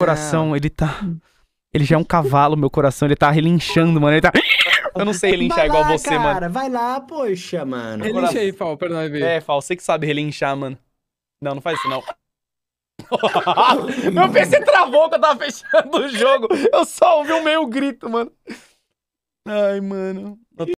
coração, ele tá. Hum. Ele já é um cavalo, meu coração. Ele tá relinchando, mano. Ele tá. Eu não sei relinchar igual você, cara, mano. Cara, vai lá, poxa, mano. Relincha aí, Fal, pra nós ver. É, Fal, você que sabe relinchar, mano. Não, não faz isso, não. meu PC travou quando eu tava fechando o jogo. Eu só ouvi um meio grito, mano. Ai, mano.